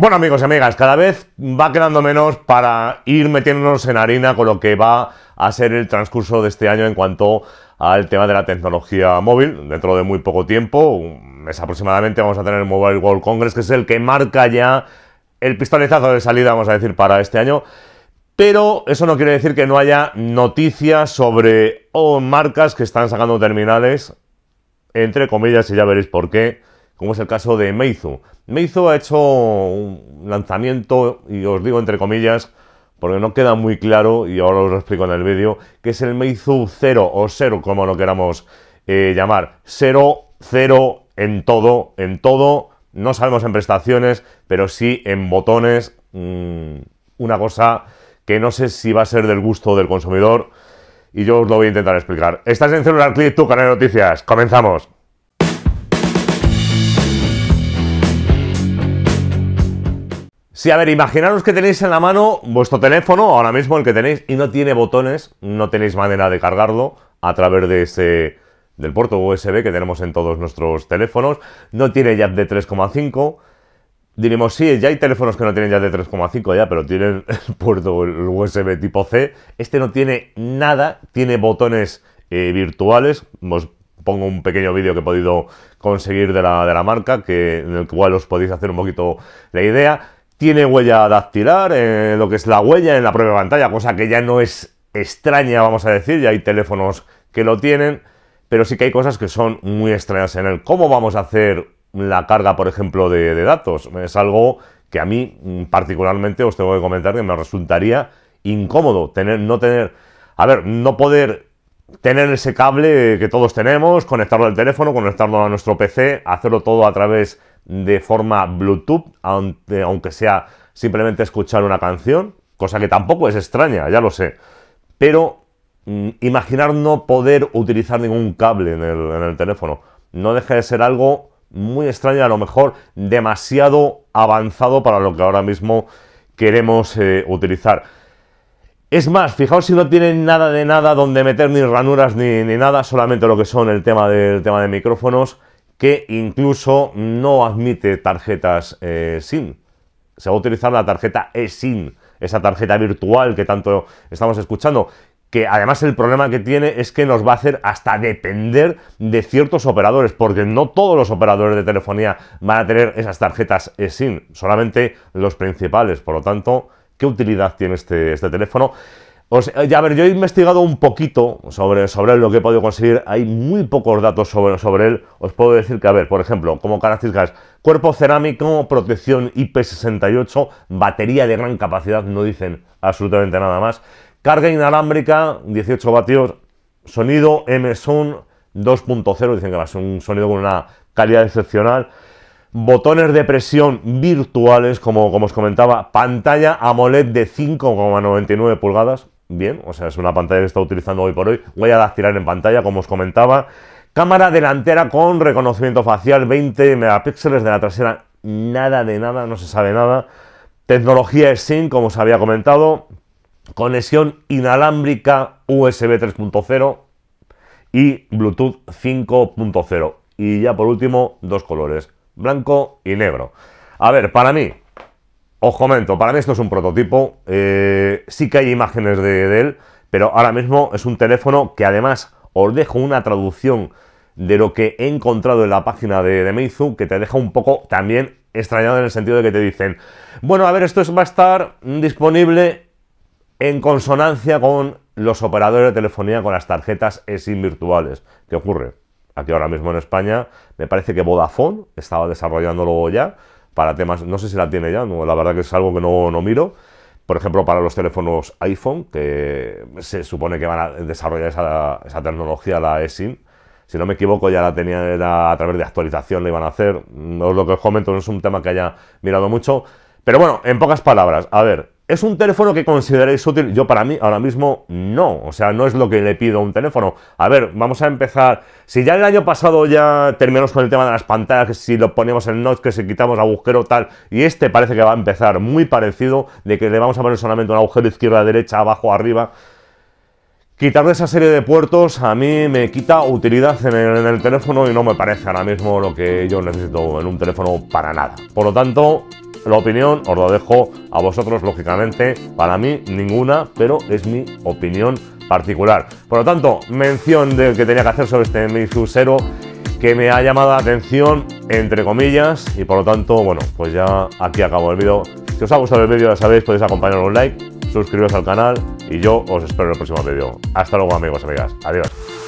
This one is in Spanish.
Bueno amigos y amigas, cada vez va quedando menos para ir metiéndonos en harina con lo que va a ser el transcurso de este año en cuanto al tema de la tecnología móvil. Dentro de muy poco tiempo, un mes aproximadamente, vamos a tener el Mobile World Congress, que es el que marca ya el pistoletazo de salida, vamos a decir, para este año. Pero eso no quiere decir que no haya noticias sobre o marcas que están sacando terminales, entre comillas, y ya veréis por qué como es el caso de Meizu. Meizu ha hecho un lanzamiento, y os digo entre comillas, porque no queda muy claro, y ahora os lo explico en el vídeo, que es el Meizu 0 o 0, como lo queramos eh, llamar. 0, 0 en todo, en todo, no sabemos en prestaciones, pero sí en botones, mm, una cosa que no sé si va a ser del gusto del consumidor, y yo os lo voy a intentar explicar. Estás en Celular Click, tu canal de noticias, comenzamos. Sí, a ver, imaginaros que tenéis en la mano vuestro teléfono, ahora mismo el que tenéis, y no tiene botones, no tenéis manera de cargarlo a través de ese del puerto USB que tenemos en todos nuestros teléfonos, no tiene jack de 3,5. Diremos, sí, ya hay teléfonos que no tienen jack de 3,5 ya, pero tienen el puerto USB tipo C. Este no tiene nada, tiene botones eh, virtuales. Os pongo un pequeño vídeo que he podido conseguir de la, de la marca, que, en el cual os podéis hacer un poquito la idea tiene huella dactilar, eh, lo que es la huella en la propia pantalla, cosa que ya no es extraña, vamos a decir, ya hay teléfonos que lo tienen, pero sí que hay cosas que son muy extrañas en él. ¿Cómo vamos a hacer la carga, por ejemplo, de, de datos? Es algo que a mí mm, particularmente os tengo que comentar que me resultaría incómodo tener, no tener, a ver, no poder tener ese cable que todos tenemos, conectarlo al teléfono, conectarlo a nuestro PC, hacerlo todo a través de forma Bluetooth, aunque sea simplemente escuchar una canción, cosa que tampoco es extraña, ya lo sé. Pero mm, imaginar no poder utilizar ningún cable en el, teléfono no deja de ser algo muy extraño, a lo mejor demasiado avanzado para lo que ahora mismo queremos eh, utilizar. Es más, fijaos si no tienen nada de nada donde meter ni ranuras ni, ni, nada, solamente lo que son el tema del tema de micrófonos que incluso no admite tarjetas eh, SIM. Se va a utilizar la tarjeta eSIM, esa tarjeta virtual que tanto estamos escuchando, que además el problema que tiene es que nos va a hacer hasta depender de ciertos operadores, porque no todos los operadores de telefonía van a tener esas tarjetas eSIM, solamente los principales. Por lo tanto, ¿qué utilidad tiene este, este teléfono? ya, a ver, yo he investigado un poquito sobre, sobre lo que he podido conseguir. Hay muy pocos datos sobre, sobre él. Os puedo decir que, a ver, por ejemplo, como características, cuerpo cerámico, protección IP68, batería de gran capacidad, no dicen absolutamente nada más. Carga inalámbrica, 18 vatios, sonido MSUN 2.0, dicen que va a ser un sonido con una calidad excepcional botones de presión virtuales, como, como, os comentaba, pantalla AMOLED de 5,99 pulgadas, bien, o sea, es una pantalla que está utilizando hoy por hoy, voy a tirar en pantalla, como os comentaba. Cámara delantera con reconocimiento facial, 20 megapíxeles de la trasera, nada de nada, no se sabe nada. Tecnología SIM, como os había comentado. Conexión inalámbrica USB 3.0 y Bluetooth 5.0. Y ya por último, dos colores, blanco y negro. A ver, para mí, os comento, para mí esto es un prototipo, eh, sí que hay imágenes de, él, pero ahora mismo es un teléfono que además os dejo una traducción de lo que he encontrado en la página de, de Meizu, que te deja un poco también extrañado en el sentido de que te dicen, bueno, a ver, esto va a estar disponible en consonancia con los operadores de telefonía con las tarjetas eSIM virtuales. ¿Qué ocurre? Aquí ahora mismo en España me parece que Vodafone estaba desarrollándolo ya, para temas, no sé si la tiene ya, no, la verdad que es algo que no, miro, por ejemplo, para los teléfonos iPhone, que se supone que van a desarrollar esa, tecnología, la eSIM. Si no me equivoco, ya la tenían a través de actualización, la iban a hacer. No es lo que os comento, no es un tema que haya mirado mucho. Pero bueno, en pocas palabras, a ver, ¿Es un teléfono que consideréis útil? Yo para mí ahora mismo no, o sea, no es lo que le pido a un teléfono. A ver, vamos a empezar. Si ya el año pasado ya terminamos con el tema de las pantallas, si lo ponemos en notch, que si quitamos agujero tal, y este parece que va a empezar muy parecido, de que le vamos a poner solamente un agujero izquierda, derecha, abajo, arriba. Quitarle esa serie de puertos a mí me quita utilidad en el teléfono y no me parece ahora mismo lo que yo necesito en un teléfono para nada. Por lo tanto, la opinión os la dejo a vosotros, lógicamente. Para mí, ninguna, pero es mi opinión particular. Por lo tanto, mención del que tenía que hacer sobre este Zero que me ha llamado la atención, entre comillas, y por lo tanto, bueno, pues ya aquí acabo el vídeo. Si os ha gustado el vídeo, ya sabéis, podéis acompañar un like, suscribiros al canal y yo os espero en el próximo vídeo. Hasta luego amigos, amigas. Adiós.